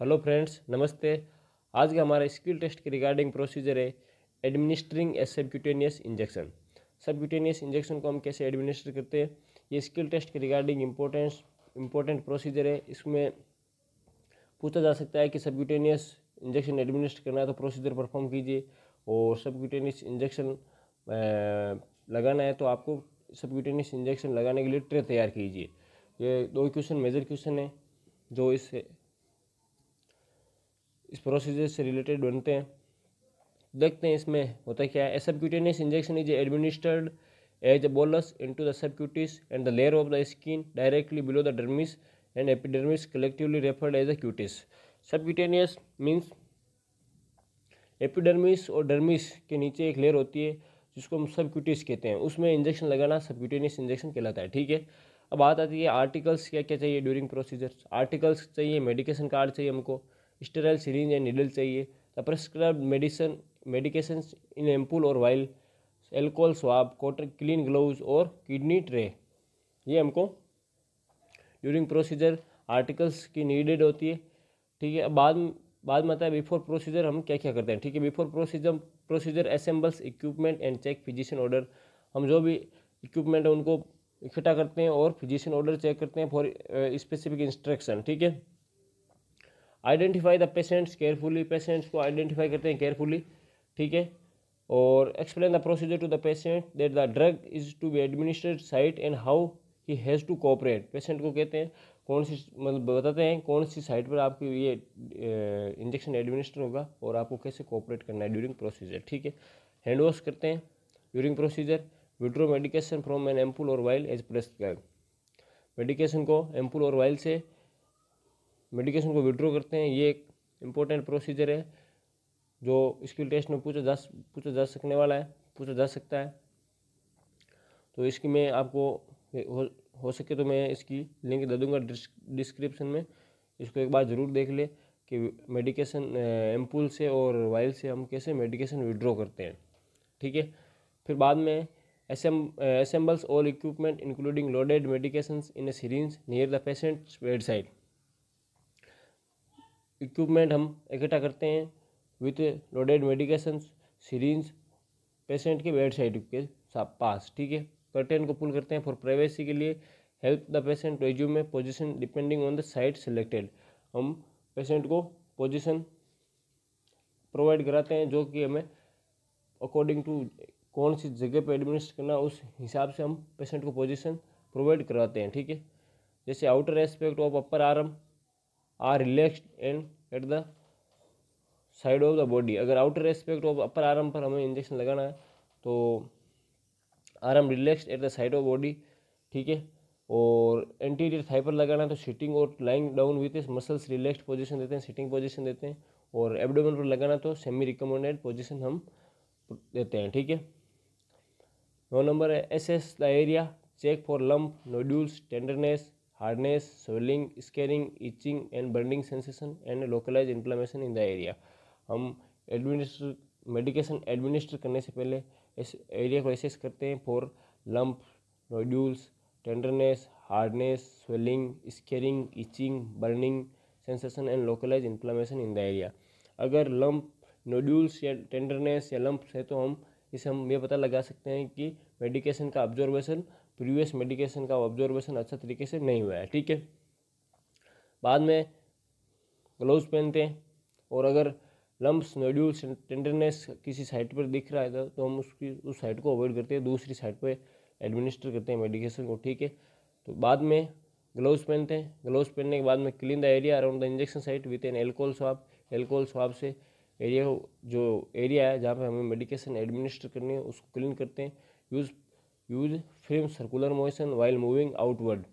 Hello friends नमस्ते आज का हमारा स्किल टेस्ट के रिगार्डिंग प्रोसीजर है administering a subcutaneous injection subcutaneous injection को हम कैसे एडमिनिस्टर करते हैं ये स्किल टेस्ट के रिगार्डिंग इम्पोर्टेंस इम्पोर्टेंट प्रोसीजर है इसमें पूछा जा सकता है कि सबक्यूटेनियस इंजेक्शन एडमिनिस्टर करना है तो प्रोसीजर परफॉर्म कीजिए और सबक्यूटेनियस इंजेक्शन लगाना है तो आपको सबक्यूटेनियस इंजेक्शन लगाने के लिए ट्रे तैयार कीजिए ये दो क्वेश्चन मेजर क्वेश्चन है जो इस इस प्रोसीजर से रिलेटेड बनते हैं देखते हैं इसमें होता क्या है subcutaneous injection is administered as a bolus to the subcutis and the layer of the skin directly below the dermis and epidermis collectively referred as a cutis subcutaneous means epidermis और dermis के नीचे एक layer होती है जिसको हम सबक्यूटिस कहते हैं उसमें इंजेक्शन लगाना सबक्यूटेनियस इंजेक्शन कहलाता है ठीक है अब बात आती है आर्टिकल्स क्या क्या चाहिए ड्यूरिंग प्रोसीजर आर्टिकल्स चाहिए मेडिकेशन कार्ड चाहिए हमको स्टेराइल सिरिंज एंड निडल चाहिए द तो prescribe medicine medication in ampoule और vial alcohol swab cotton clean glove और किडनी ट्रे ये हमको ड्यूरिंग प्रोसीजर आर्टिकल्स की नीडेड होती है ठीक है बाद बाद में आता है बिफोर प्रोसीजर हम क्या क्या करते हैं ठीक है before procedure procedure assembles equipment and check physician order हम जो भी इक्विपमेंट है उनको इकट्ठा करते हैं और फिजिशियन ऑर्डर चेक करते हैं फॉर स्पेसिफिक इंस्ट्रक्शन ठीक है identify the patients carefully patients को आइडेंटिफाई करते हैं केयरफुली ठीक है और explain the procedure to the patient that the drug is to be administered site and how he has to cooperate patient को कहते हैं कौन सी मतलब बताते हैं कौन सी साइट पर आपको ये इंजेक्शन एडमिनिस्टर होगा और आपको कैसे कोऑपरेट करना है ड्यूरिंग प्रोसीजर ठीक है हैंड वॉश करते हैं during procedure withdraw medication from an ampoule और वाइल एज प्रेस्क्राइब मेडिकेशन को एम्पुल और वाइल से मेडिकेशन को विड्रॉ करते हैं ये एक इम्पोर्टेंट प्रोसीजर है जो स्किल टेस्ट में पूछा जा पूछा जा सकने वाला है पूछा जा सकता है तो इसकी मैं आपको हो, हो सके तो मैं इसकी लिंक दे दूँगा डिस्क्रिप्शन में इसको एक बार ज़रूर देख ले कि मेडिकेशन एम्पुल से और वाइल से हम कैसे मेडिकेशन विड्रॉ करते हैं ठीक है फिर बाद में all equipment including loaded loaded in in a syringe near the patient's bedside equipment हम इकट्ठा करते हैं with loaded medication syringe patient के बेड साइड के पास ठीक है कर्टेन को पुल करते हैं फॉर प्राइवेसी के लिए हेल्प द पेशेंट रेज्यूम में position depending on the side selected हम पेशेंट को पोजिशन प्रोवाइड कराते हैं जो कि हमें अकॉर्डिंग टू कौन सी जगह पे एडमिनिस्ट करना उस हिसाब से हम पेशेंट को पोजिशन प्रोवाइड करवाते हैं ठीक है जैसे outer aspect of upper arm are relaxed and at the side of the body अगर outer aspect of upper arm पर हमें इंजेक्शन लगाना है तो arm relaxed at the side of body ठीक है और एंटीरियर थाई पर लगाना है तो सिटिंग और lying down with muscles relaxed position देते हैं सिटिंग पोजीशन देते हैं और एबडोमेन पर लगाना तो सेमी रिकमेंडेड पोजीशन हम देते हैं ठीक है नौ नंबर है assess the area check for lump nodules tenderness hardness swelling scarring itching and burning sensation and localize inflammation in the area हम एडमिनिस्टर मेडिकेशन एडमिनिस्टर करने से पहले इस एरिया को एसेस करते हैं for lump nodules tenderness hardness swelling scarring itching burning sensation and localize inflammation in the area अगर lump nodules या टेंडरनेस या लम्प है तो हम इसे हम ये पता लगा सकते हैं कि मेडिकेशन का ऑब्जर्वेशन प्रीवियस मेडिकेशन का ऑब्जर्वेशन अच्छा तरीके से नहीं हुआ है ठीक है बाद में ग्लोव पहनते हैं और अगर लम्ब्स नोड्यूल्स टेंडरनेस किसी साइड पर दिख रहा है तो, तो हम उसकी उस साइड को अवॉइड करते हैं दूसरी साइड पर एडमिनिस्टर करते हैं मेडिकेशन को ठीक है तो बाद में ग्लोव्स पहनते हैं ग्लोव्स पहनने के बाद में clean the area around the injection site with an alcohol swab alcohol swab से एरिया जो एरिया है जहाँ पे हमें मेडिकेशन एडमिनिस्टर करनी है उसको क्लीन करते हैं use use firm circular motion while moving outward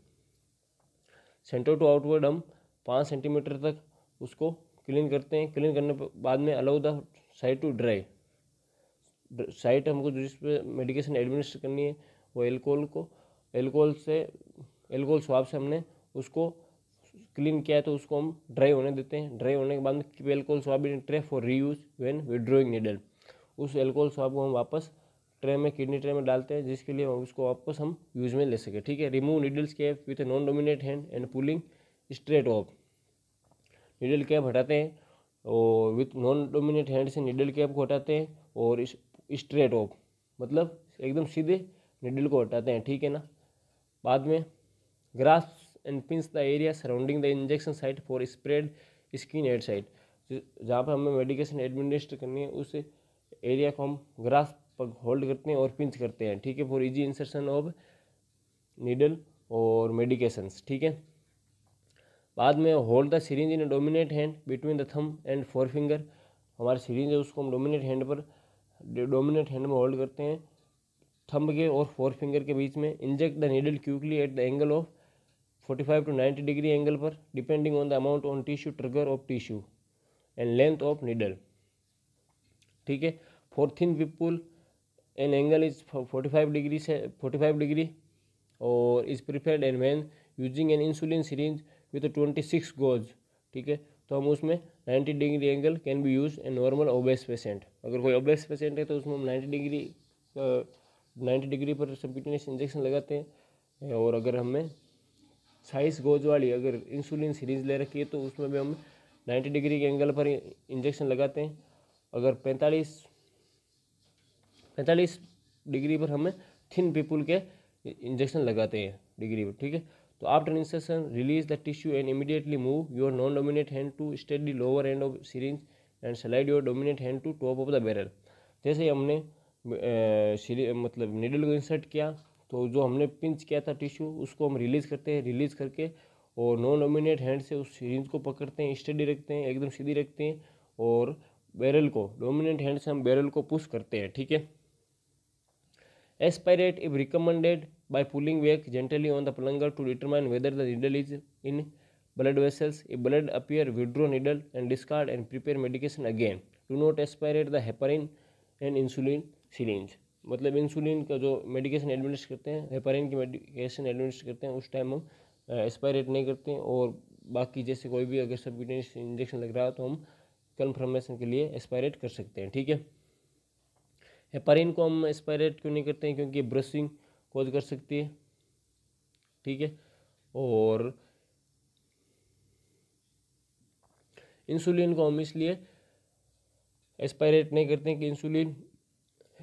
center to outward हम पाँच सेंटीमीटर तक उसको क्लीन करते हैं क्लीन करने के बाद में allow the side to dry site हमको जिस पे मेडिकेशन एडमिनिस्टर करनी है वो एल्कोहल को एल्कोहल से एल्कोहल स्वाब से हमने उसको क्लीन किया है तो उसको हम ड्राई होने देते हैं ड्राई होने के बाद alcohol swab in tray for reuse when withdrawing needle उस एल्कोहल स्वाब को हम वापस ट्रे में किडनी ट्रे में डालते हैं जिसके लिए उसको वापस हम यूज में ले सके ठीक है remove needles cap with a non dominate hand and pulling straight off needle cap हटाते हैं और विथ नॉन डोमिनेट हैंड से नीडल कैप को हटाते हैं और स्ट्रेट ऑफ मतलब एकदम सीधे नीडल को हटाते हैं ठीक है ना बाद में grasp and pinch the area surrounding the injection site for spread skin at site जहाँ पर हमें मेडिकेशन एडमिनिस्टर करनी है उस एरिया को हम ग्रास पग होल्ड करते हैं और पिंच करते हैं ठीक है for easy insertion of needle और मेडिकेशंस ठीक है बाद में hold the syringe in dominate hand between the thumb and forefinger हमारे सीरेंज है उसको हम डोमिनेट हैंड पर डोमिनेट हैंड में होल्ड करते हैं थंब के और फोर फिंगर के बीच में inject the needle quickly at the angle of 45 to ninety degree angle पर depending on the amount on tissue trigger of tissue and length of needle ठीक है for thin people an angle is forty five degree से forty five degree और is preferred an when using an insulin syringe with twenty six gauge ठीक है तो हम उसमें 90 degree angle can be use A normal obese patient अगर कोई obese patient है तो उसमें हम नाइन्टी डिग्री नाइन्टी डिग्री पर सबक्यूटेनियस इंजेक्शन लगाते हैं और अगर हमें साइज गोज वाली अगर इंसुलिन सीरीज ले रखी है तो उसमें भी हम नाइन्टी डिग्री के एंगल पर इंजेक्शन लगाते हैं अगर पैंतालीस पैंतालीस डिग्री पर हमें थिन पीपुल के इंजेक्शन लगाते हैं डिग्री पर ठीक है तो after insertion release the tissue and immediately move your non dominate hand to steady lower end of syringe and slide your dominate hand to top of the barrel जैसे ही हमने ए, मतलब नीडल को इंसर्ट किया तो जो हमने पिंच किया था टिश्यू उसको हम रिलीज़ करते हैं रिलीज़ करके और नॉन डोमिनेट हैंड से उस सीरिंज को पकड़ते हैं स्टडी रखते हैं एकदम सीधी रखते हैं और बैरल को डोमिनेट हैंड से हम बैरल को पुश करते हैं ठीक है Aspirate if recommended by pulling back gently on the plunger to determine whether the needle is in blood vessels. If blood appear, withdraw needle and discard and prepare medication again. Do not aspirate the heparin and insulin syringe. मतलब insulin का जो medication एडमिनिस्ट करते हैं heparin की medication एडमिनिस्ट करते हैं उस time हम एक्सपायरेट नहीं करते हैं और बाकी जैसे कोई भी अगर सब इंजेक्शन लग रहा है तो हम कन्फर्मेशन के लिए एक्सपायरेट कर सकते हैं ठीक है हेपरिन को हम एस्पायरेट क्यों नहीं करते हैं क्योंकि ब्रशिंग कॉज कर सकती है ठीक है और इंसुलिन को हम इसलिए एस्पायरेट नहीं करते हैं कि इंसुलिन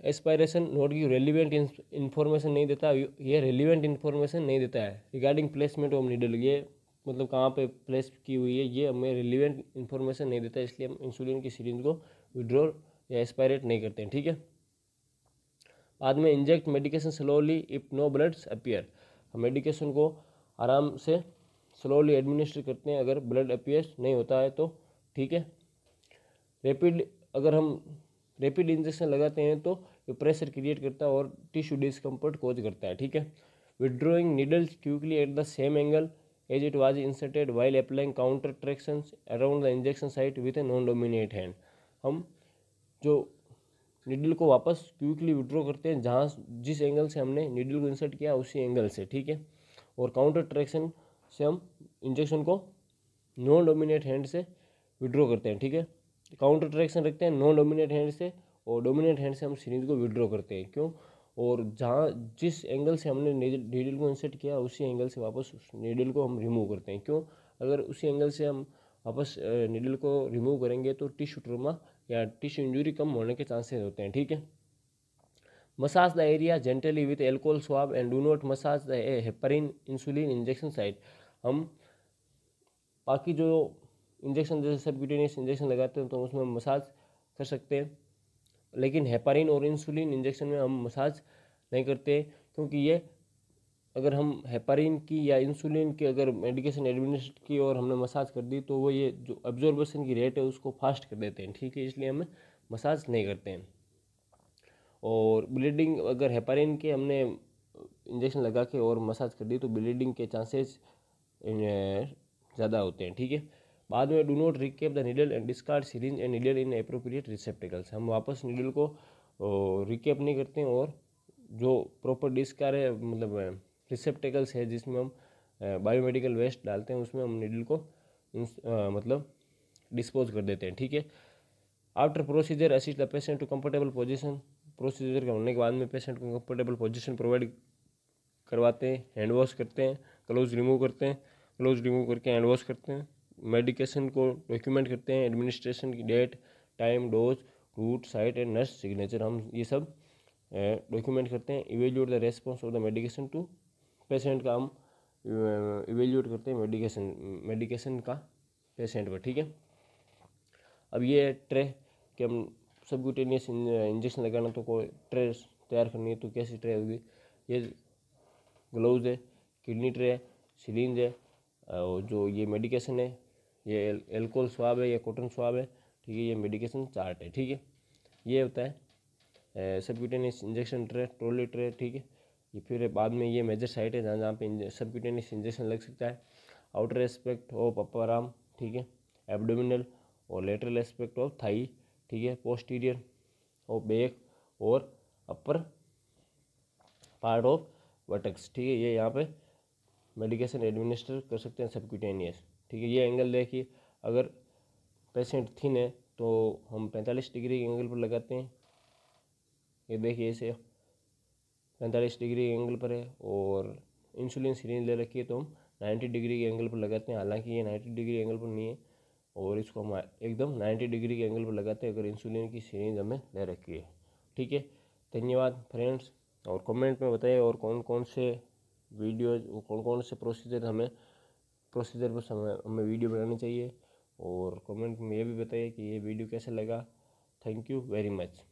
एस्पायरेशन नोट की रेलिवेंट इन्फॉर्मेशन नहीं देता ये रेलिवेंट इन्फॉर्मेशन नहीं देता है रिगार्डिंग प्लेसमेंट ऑफ नीडल ये मतलब कहाँ पे प्लेस की हुई है ये हमें रिलीवेंट इन्फॉर्मेशन नहीं देता इसलिए हम इंसुलिन की सीरीज को विड्रॉ या एक्सपायरेट नहीं करते हैं ठीक है बाद में inject medication slowly if no bloods appear हम मेडिकेशन को आराम से स्लोली एडमिनिस्टर करते हैं अगर ब्लड अपियर नहीं होता है तो ठीक है रेपिड अगर हम रेपिड इंजेक्शन लगाते हैं तो ये प्रेशर क्रिएट करता है और टिश्यू डिसकम्फर्ट कोज करता है ठीक है withdrawing needles quickly at the same angle as it was inserted while applying counter traction around the injection site with a non dominate hand हम जो निडल को वापस क्विकली विड्रॉ करते हैं जहाँ जिस एंगल से हमने नीडल को इंसर्ट किया उसी एंगल से ठीक है और काउंटर ट्रैक्शन से हम इंजेक्शन को नॉन डोमिनेट हैंड से विड्रॉ करते हैं ठीक है काउंटर ट्रैक्शन रखते हैं नॉन डोमिनेट हैंड से और डोमिनेट हैंड से हम सीरीज को विड्रॉ करते हैं क्यों और जहाँ जिस एंगल से हमने नीडल को इंसर्ट किया उसी एंगल से वापस उस नीडल को हम रिमूव करते हैं क्यों अगर उसी एंगल से हम वापस नीडल को रिमूव करेंगे तो टिश्यू ट्रोमा या टिश्यू इंजुरी कम होने के चांसेस होते हैं ठीक है massage the area gently with alcohol swab and do not massage the heparin insulin injection side हम बाकी जो इंजेक्शन जैसे सबक्यूटेनियस इंजेक्शन लगाते हैं तो उसमें मसाज कर सकते हैं लेकिन हेपरिन और इंसुलिन इंजेक्शन में हम मसाज नहीं करते क्योंकि ये अगर हम हेपारिन की या इंसुलिन की अगर मेडिकेशन एडमिनिस्ट की और हमने मसाज कर दी तो वो ये जो एब्जॉर्बेशन की रेट है उसको फास्ट कर देते हैं ठीक है इसलिए हमें मसाज नहीं करते हैं और ब्लीडिंग अगर हेपारिन के हमने इंजेक्शन लगा के और मसाज कर दी तो ब्लीडिंग के चांसेस ज़्यादा होते हैं ठीक है बाद में do not recap the needle and discard syringe and needle in appropriate receptacles हम वापस नीडल को रिकेप नहीं करते हैं और जो प्रॉपर डिस्कार है मतलब रिसेप्टेकल्स है जिसमें हम बायोमेडिकल वेस्ट डालते हैं उसमें हम नीडल को आ, मतलब डिस्पोज कर देते हैं ठीक है after procedure assist the patient to comfortable position procedure के होने के बाद में पेशेंट को कंफर्टेबल पोजिशन प्रोवाइड करवाते हैं हैंड वॉश करते हैं क्लोज रिमूव करते हैं क्लोज रिमूव करके हैंड वॉश करते हैं मेडिकेशन को डॉक्यूमेंट करते हैं एडमिनिस्ट्रेशन की date time dose route site and nurse signature हम ये सब डॉक्यूमेंट करते हैं evaluate the response of the medication to patient का हम इवेल्यूट करते हैं मेडिकेशन मेडिकेशन का पेशेंट पर ठीक है अब ये ट्रे कि हम सबक्यूटेनियस इंजेक्शन लगाना तो कोई ट्रे तैयार करनी है तो कैसी ट्रे होगी ये ग्लोव है किडनी ट्रे है सिलिंज है और जो ये मेडिकेशन है ये एल्कोहल स्वाब है या कॉटन स्वाब है ठीक है ये मेडिकेशन चार्ट है ठीक है ये होता है subcutaneous injection tray trolley tray ठीक है ये फिर बाद में ये मेजर साइट है जहाँ जहाँ पे सबक्यूटेनियस इंजेक्शन लग सकता है outer aspect of upper arm ठीक है एबडोमिनल और लेटरल एस्पेक्ट ऑफ थाई ठीक है पोस्टीरियर ऑफ बैक और अपर पार्ट ऑफ वटक्स ठीक है ये यहाँ पे मेडिकेशन एडमिनिस्टर कर सकते हैं सबक्यूटेनियस ठीक है ये एंगल देखिए अगर पेशेंट थिन है तो हम पैंतालीस डिग्री के एंगल पर लगाते हैं ये देखिए इसे पैंतालीस डिग्री एंगल पर है और इंसुलिन सीरीज ले रखी है तो हम नाइन्टी डिग्री के एंगल पर लगाते हैं हालांकि ये नाइन्टी डिग्री एंगल पर नहीं है और इसको हम एकदम नाइन्टी डिग्री के एंगल पर लगाते हैं अगर इंसुलिन की सीरीज हमें ले रखी है ठीक है धन्यवाद फ्रेंड्स और कमेंट में बताइए और कौन कौन से वीडियोज कौन कौन से प्रोसीजर हमें प्रोसीजर पर हमें हमें वीडियो बनानी चाहिए और कमेंट में ये भी बताइए कि ये वीडियो कैसे लगा थैंक यू वेरी मच